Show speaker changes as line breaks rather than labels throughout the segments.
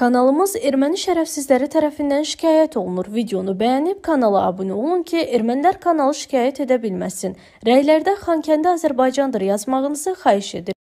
Kanalımız erməni şərəfsizləri tərəfindən şikayət olunur. Videonu bəyənib kanala abunə olun ki, ermənilər kanalı şikayət edə bilməsin. Rəylərdə Xankəndi Azərbaycandır yazmağınızı xahiş edirik.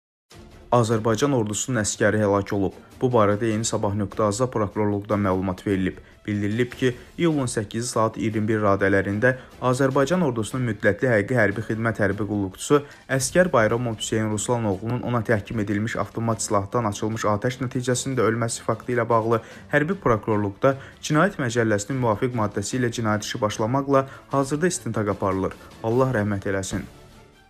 Azərbaycan ordusunun əsgəri həlak olub. Bu barədə Yeni Sabah.az-da prokurorluqdan məlumat verilib. Bildirilib ki, iyulun 8-i saat 21 radələrində Azərbaycan ordusunun müddətli həqiqi hərbi xidmət hərbi qulluqçusu əskər Bayramov Hüseyn Ruslanoğlunun ona təhkim edilmiş avtomat silahdan açılmış atəş nəticəsində ölməsi faktı ilə bağlı hərbi prokurorluqda Cinayət Məcəlləsinin müvafiq maddəsi ilə cinayət işi başlamaqla hazırda istintaq aparılır. Allah rəhmət eləsin.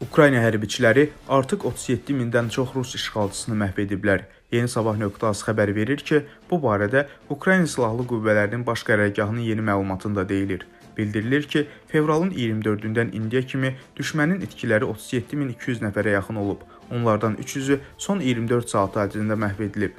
Ukrayna hərbiçiləri artıq 37 mindən çox rus işğalçısını məhv ediblər. Yeni Sabah nöqtəsi xəbər verir ki, bu barədə Ukrayna Silahlı Qüvvələrinin Baş Qərargahının yeni məlumatında deyilir. Bildirilir ki, fevralın 24-dən indiyə kimi düşmənin itkiləri 37200 nəfərə yaxın olub. Onlardan 300-ü son 24 saat ərzində məhv edilib.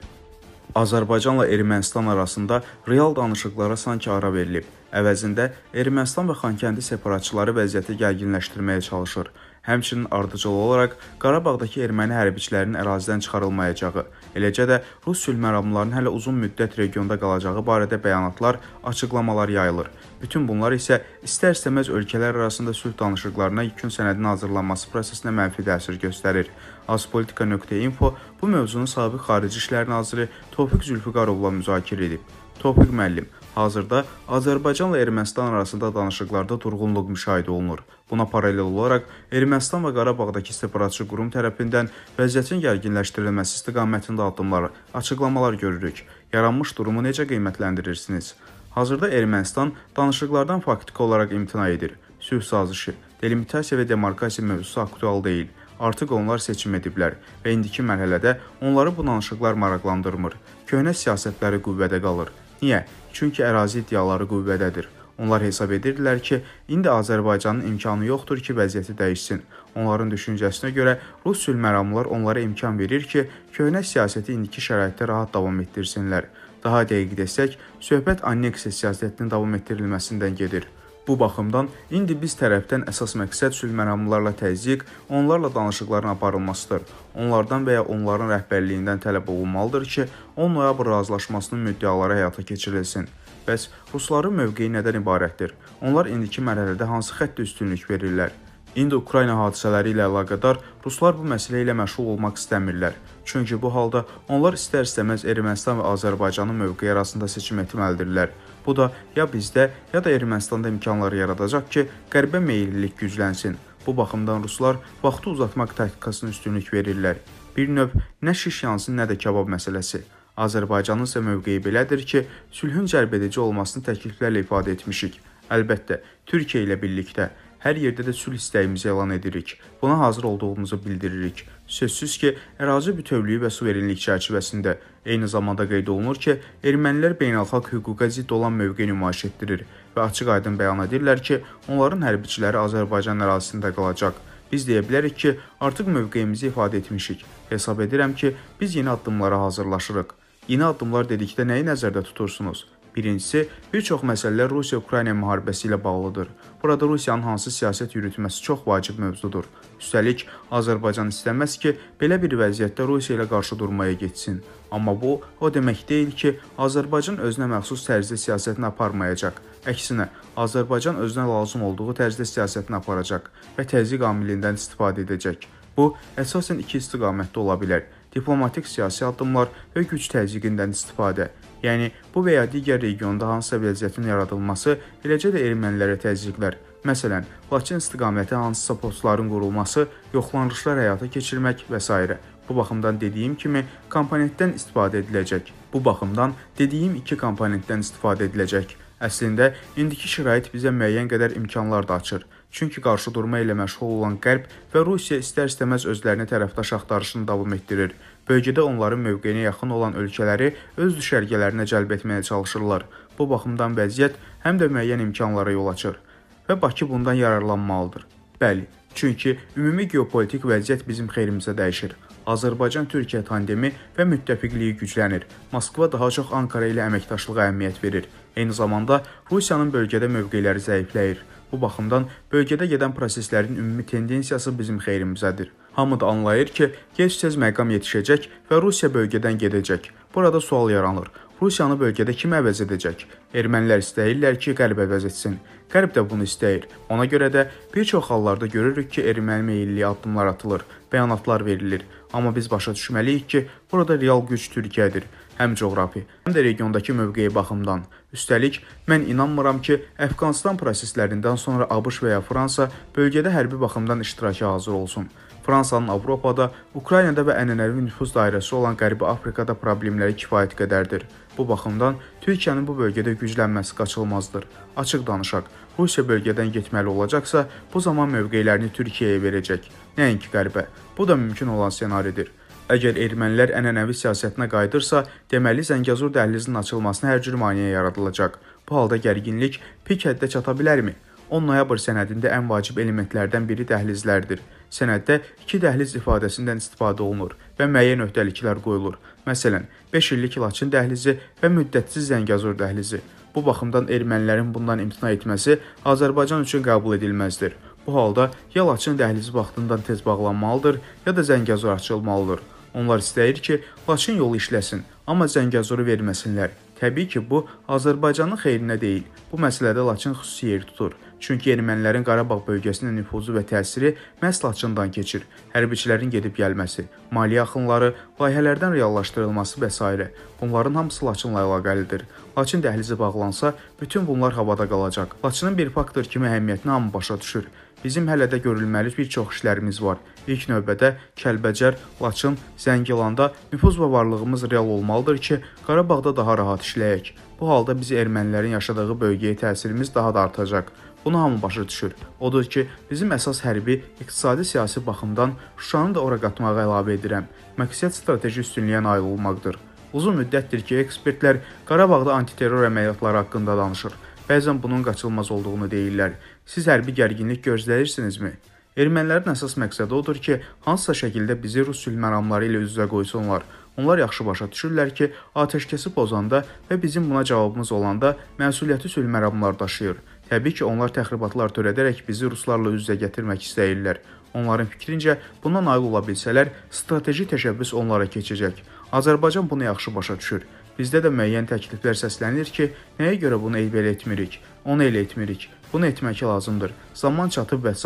Azərbaycanla Ermənistan arasında real danışıqlara sanki ara verilib. Əvəzində Ermənistan və Xankəndi separatçıları vəziyyəti gərginləşdirməyə çalışır. Həmçinin ardıcıl olaraq Qarabağdakı erməni hərbiçilərinin ərazidən çıxarılmayacağı, eləcə də rus sülhməramlılarının hələ uzun müddət regionda qalacağı barədə bəyanatlar, açıqlamalar yayılır. Bütün bunlar isə istər-istəməz ölkələr arasında sülh danışıqlarına yekun sənədin hazırlanması prosesinə mənfi təsir göstərir. Azpolitika.info bu mövzunu sabiq Xarici İşlər naziri Tofiq Zülfüqarovla müzakirə edib. Tofiq müəllim, Hazırda Azərbaycanla Ermənistan arasında danışıqlarda durğunluq müşahidə olunur. Buna paralel olaraq Ermənistan və Qarabağdakı separatçı qurum tərəfindən vəziyyətin gərginləşdirilməsi istiqamətində addımlar, açıqlamalar görürük. Yaranmış durumu necə qiymətləndirirsiniz? Hazırda Ermənistan danışıqlardan faktiki olaraq imtina edir. Sülh sazişi, delimitasiya və demarkasiya mövzusu aktual deyil. Artıq onlar seçim ediblər və indiki mərhələdə onları bu danışıqlar maraqlandırmır. Köhnə siyasətləri qüvvədə qalır. Niyə? Çünki ərazi iddiaları qüvvədədir. Onlar hesab edirdilər ki, indi Azərbaycanın imkanı yoxdur ki, vəziyyəti dəyişsin. Onların düşüncəsinə görə rus sülhməramlılar onlara imkan verir ki, köhnə siyasəti indiki şəraitdə rahat davam etdirsinlər. Daha dəqiq desək, söhbət anneksiya siyasətinin davam etdirilməsindən gedir. Bu baxımdan indi biz tərəfdən əsas məqsəd sülh məramlılarla təzyiq, onlarla danışıqların aparılmasıdır. Onlardan və ya onların rəhbərliyindən tələb olunmalıdır ki, 10 noyabr razılaşmasının müddəaları həyata keçirilsin. Bəs rusların mövqeyi nədən ibarətdir? Onlar indiki mərhələdə hansı xəttə üstünlük verirlər? İndi Ukrayna hadisələri ilə əlaqədar ruslar bu məsələ ilə məşğul olmaq istəmirlər. Çünki bu halda onlar istər-istəməz Ermənistan və Azərbaycanın mövqeyi arasında seçim etməlidirlər. Bu da ya bizdə, ya da Ermənistanda imkanları yaradacaq ki, qərbə meyillilik güclənsin. Bu baxımdan ruslar vaxtı uzatmaq taktikasına üstünlük verirlər. Bir növ nə şişyansın, nə də kabab məsələsi. Azərbaycanın isə mövqeyi belədir ki, sülhün cəlbedici olmasını təkliflərlə ifadə etmişik. Əlbəttə, Türkiyə ilə birlikdə Hər yerdə də sülh istəyimizi elan edirik. Buna hazır olduğumuzu bildiririk. Sözsüz ki, ərazi bütövlüyü və suverenlik çərçivəsində eyni zamanda qeyd olunur ki, ermənilər beynəlxalq hüquqa zidd olan mövqe nümayiş etdirir və açıq-aydın bəyan edirlər ki, onların hərbiçiləri Azərbaycan ərazisində qalacaq. Biz deyə bilərik ki, artıq mövqeyimizi ifadə etmişik. Hesab edirəm ki, biz yeni addımlara hazırlaşırıq. Yeni addımlar dedikdə nəyi nəzərdə tutursunuz? Birincisi, bir çox məsələlər Rusiya-Ukrayna müharibəsi ilə bağlıdır. Burada Rusiyanın hansı siyasət yürütməsi çox vacib mövzudur. Üstəlik, Azərbaycan istəməz ki, belə bir vəziyyətdə Rusiya ilə qarşı durmaya getsin. Amma bu o demək deyil ki, Azərbaycan özünə məxsus tərzdə siyasətini aparmayacaq. Əksinə, Azərbaycan özünə lazım olduğu tərzdə siyasətini aparacaq və təzyiq amilindən istifadə edəcək. Bu əsasən iki istiqamətdə ola bilər diplomatik siyasi addımlar və güc təzyiqindən istifadə, yəni bu və ya digər regionda hansısa vəziyyətin yaradılması, eləcə də ermənilərə təzyiqlər, məsələn, Laçın istiqaməti hansısa postların qurulması, yoxlanışlar həyata keçirmək və s. Bu baxımdan dediyim kimi komponentdən istifadə ediləcək. Bu baxımdan dediyim iki komponentdən istifadə ediləcək. Əslində indiki şərait bizə müəyyən qədər imkanlar da açır. Çünki qarşıdurma ilə məşğul olan Qərb və Rusiya istər-istəməz özlərini tərəfdaş axtarışını davam etdirir. Bölgədə onların mövqeyinə yaxın olan ölkələri öz düşərgələrinə cəlb etməyə çalışırlar. Bu baxımdan vəziyyət həm də müəyyən imkanlara yol açır və Bakı bundan yararlanmalıdır. Bəli, çünki ümumi geopolitik vəziyyət bizim xeyrimizə dəyişir. Azərbaycan-Türkiyə tandemi və müttəfiqliyi güclənir. Moskva daha çox Ankara ilə əməkdaşlığa əhəmiyyət verir. Eyni zamanda Rusiyanın bölgədə mövqeləri zəifləyir. Bu baxımdan bölgədə gedən proseslərin ümumi tendensiyası bizim xeyrimizədir. Hamı da anlayır ki, gec-tez məqam yetişəcək və Rusiya bölgədən gedəcək. Burada sual yaranır. Rusiyanı bölgədə kim əvəz edəcək? Ermənilər istəyirlər ki, Qərb əvəz etsin. Qərb də bunu istəyir. Ona görə də bir çox hallarda görürük ki, erməni meylli addımlar atılır, bəyanatlar verilir. Amma biz başa düşməliyik ki, burada real güc Türkiyədir. Həm coğrafi, həm də regiondakı mövqeyi baxımdan. Üstəlik, mən inanmıram ki, Əfqanistan proseslərindən sonra ABŞ və ya Fransa bölgədə hərbi baxımdan iştiraka hazır olsun. Fransanın Avropada, Ukraynada və ənənəvi nüfuz dairəsi olan Qərbi Afrikada problemləri kifayət qədərdir. Bu baxımdan Türkiyənin bu bölgədə güclənməsi qaçılmazdır. Açıq danışaq, Rusiya bölgədən getməli olacaqsa, bu zaman mövqeylərini Türkiyəyə verəcək nəinki qərbə. Bu da mümkün olan ssenaridir. Əgər ermənilər ənənəvi siyasətinə qayıdırsa, deməli Zəngəzur dəhlizinin açılmasına hər cür maneə yaradılacaq. Bu halda gərginlik pik həddə çata bilərmi? 10 noyabr sənədində ən vacib elementlərdən biri dəhlizlərdir. Sənəddə iki dəhliz ifadəsindən istifadə olunur və müəyyən öhdəliklər qoyulur. Məsələn, 5 illik Laçın dəhlizi və müddətsiz Zəngəzur dəhlizi. Bu baxımdan ermənilərin bundan imtina etməsi Azərbaycan üçün qəbul edilməzdir. Bu halda ya Laçın dəhlizi vaxtından tez bağlanmalıdır, ya da Zəngəzur açılmalıdır. Onlar istəyir ki, Laçın yolu işləsin, amma Zəngəzuru verməsinlər. Təbii ki, bu Azərbaycanın xeyrinə deyil. Bu məsələdə Laçın xüsusi yer tutur Çünki ermənilərin Qarabağ bölgəsinə nüfuzu və təsiri məhz Laçından keçir. Hərbiçilərin gedib gəlməsi, maliyyə axınları, layihələrdən reallaşdırılması və s. Bunların hamısı Laçınla əlaqəlidir. Laçın dəhlizi bağlansa, bütün bunlar havada qalacaq. Laçının bir faktor kimi əhəmiyyətini hamı başa düşür. Bizim hələ də görülməli bir çox işlərimiz var. İlk növbədə Kəlbəcər, Laçın, Zəngilanda nüfuz və varlığımız real olmalıdır ki, Qarabağda daha rahat işləyək. Bu halda biz ermənilərin yaşadığı bölgəyə təsirimiz daha da artacaq. Bunu hamı başa düşür. Odur ki, bizim əsas hərbi iqtisadi-siyasi baxımdan Şuşanı da ora qatmağa əlavə edirəm. Məqsəd strateji üstünlüyə nail olmaqdır. Uzun müddətdir ki, ekspertlər Qarabağda antiterror əməliyyatları haqqında danışır. Bəzən bunun qaçılmaz olduğunu deyirlər. Siz hərbi gərginlik gözləyirsinizmi? Ermənilərin əsas məqsədi odur ki, hansısa şəkildə bizi rus sülh məramları ilə üz-üzə qoysunlar. Onlar yaxşı başa düşürlər ki, atəşkəsi pozanda və bizim buna cavabımız olanda məsuliyyəti sülh məramları daşıyır. Təbii ki, onlar təxribatlar törədərək bizi ruslarla üz-üzə gətirmək istəyirlər. Onların fikrincə, bundan ayıl ola bilsələr, strateji təşəbbüs onlara keçəcək. Azərbaycan bunu yaxşı başa düşür. Bizdə də müəyyən təkliflər səslənir ki, nəyə görə bunu elə etmirik, onu elə etmirik, bunu etmək lazımdır, zaman çatıb və s.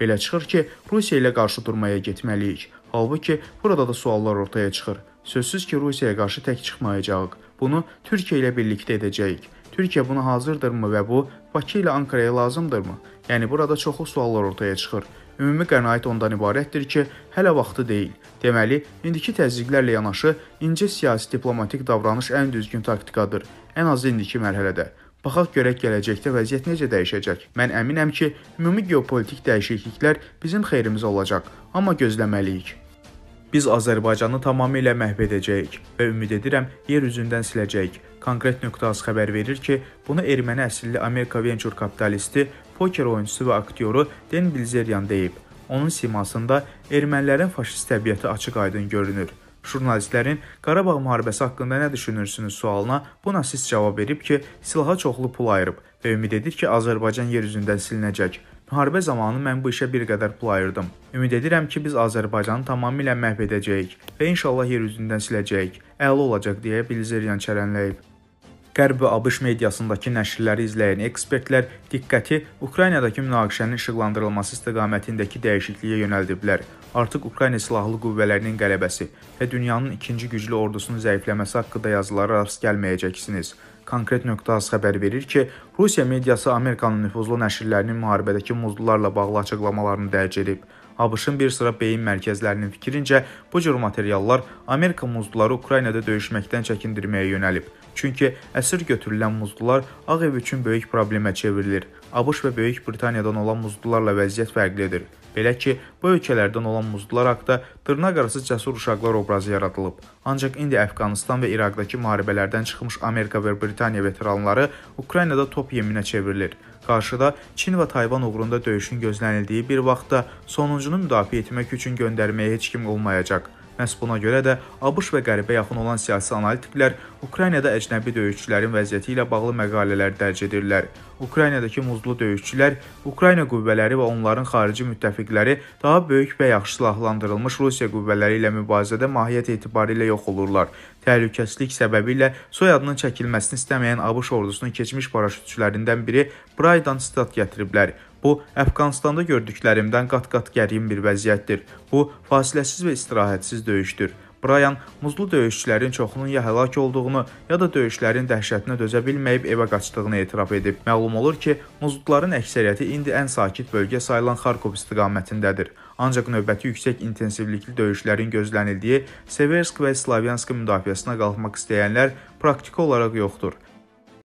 Belə çıxır ki, Rusiya ilə qarşı durmaya getməliyik. Halbuki burada da suallar ortaya çıxır. Sözsüz ki, Rusiyaya qarşı tək çıxmayacağıq. Bunu Türkiyə ilə birlikdə edəcəyik. Türkiyə buna hazırdırmı və bu Bakı ilə Ankaraya lazımdırmı? Yəni burada çoxlu suallar ortaya çıxır. Ümumi qənaət ondan ibarətdir ki, hələ vaxtı deyil. Deməli, indiki təzyiqlərlə yanaşı incə siyasi diplomatik davranış ən düzgün taktikadır, ən azı indiki mərhələdə. Baxaq görək gələcəkdə vəziyyət necə dəyişəcək. Mən əminəm ki, ümumi geopolitik dəyişikliklər bizim xeyrimizə olacaq, amma gözləməliyik. Biz Azərbaycanı tamamilə məhv edəcəyik və ümid edirəm yer üzündən siləcəyik. Konkret nöqtəz xəbər verir ki, bunu erməni əsilli Amerika venture kapitalisti, poker oyunçusu və aktyoru Den Bilzerian deyib. Onun simasında ermənilərin faşist təbiəti açıq-aydın görünür. Jurnalistlərin Qarabağ müharibəsi haqqında nə düşünürsünüz sualına bu nasist cavab verib ki, silaha çoxlu pul ayırıb və ümid edir ki, Azərbaycan yer üzündən silinəcək. Müharibə zamanı mən bu işə bir qədər pul ayırdım. Ümid edirəm ki, biz Azərbaycanı tamamilə məhv edəcəyik və inşallah yer üzündən siləcəyik. Əla olacaq deyə Bilzerian çərənləyib. Qərb və ABŞ mediasındakı nəşrləri izləyən ekspertlər diqqəti Ukraynadakı münaqişənin işıqlandırılması istiqamətindəki dəyişikliyə yönəldiblər. Artıq Ukrayna silahlı qüvvələrinin qələbəsi və dünyanın ikinci güclü ordusunun zəifləməsi haqqında yazılara rast gəlməyəcəksiniz. Konkret nöqtə.az xəbər verir ki, Rusiya mediası Amerikanın nüfuzlu nəşrlərinin müharibədəki muzlularla bağlı açıqlamalarını dərc edib. ABŞ-ın bir sıra beyin mərkəzlərinin fikrincə, bu cür materiallar Amerika muzluları Ukraynada döyüşməkdən çəkindirməyə yönəlib. Çünki əsir götürülən muzlular Ağ ev üçün böyük problemə çevrilir. ABŞ və Böyük Britaniyadan olan muzlularla vəziyyət fərqlidir. Belə ki, bu ölkələrdən olan muzlular haqda dırnaq arası cəsur uşaqlar obrazı yaradılıb. Ancaq indi Əfqanıstan və İraqdakı müharibələrdən çıxmış Amerika və Britaniya veteranları Ukraynada top yeminə çevrilir. Qarşıda Çin və Tayvan uğrunda döyüşün gözlənildiyi bir vaxtda sonuncunu müdafiə etmək üçün göndərməyə heç kim olmayacaq. Məhz buna görə də ABŞ və qəribə yaxın olan siyasi analitiklər Ukraynada əcnəbi döyüşçülərin vəziyyəti ilə bağlı məqalələr dərc edirlər. Ukraynadakı muzlu döyüşçülər Ukrayna qüvvələri və onların xarici müttəfiqləri daha böyük və yaxşı silahlandırılmış Rusiya qüvvələri ilə mübarizədə mahiyyət etibarilə yox olurlar. Təhlükəsizlik səbəbi ilə soyadının çəkilməsini istəməyən ABŞ ordusunun keçmiş paraşütçülərindən biri Braydan stat gətiriblər. Bu Əfqanistanda gördüklərimdən qat-qat gərim bir vəziyyətdir. Bu fasiləsiz və istirahətsiz döyüşdür. Brian muzlu döyüşçülərin çoxunun ya həlak olduğunu, ya da döyüşlərin dəhşətinə dözə bilməyib evə qaçdığını etiraf edib. Məlum olur ki, muzluların əksəriyyəti indi ən sakit bölgə sayılan Xarkov istiqamətindədir. Ancaq növbəti yüksək intensivlikli döyüşlərin gözlənildiyi Seversk və Slavyansk müdafiəsinə qalxmaq istəyənlər praktiki olaraq yoxdur.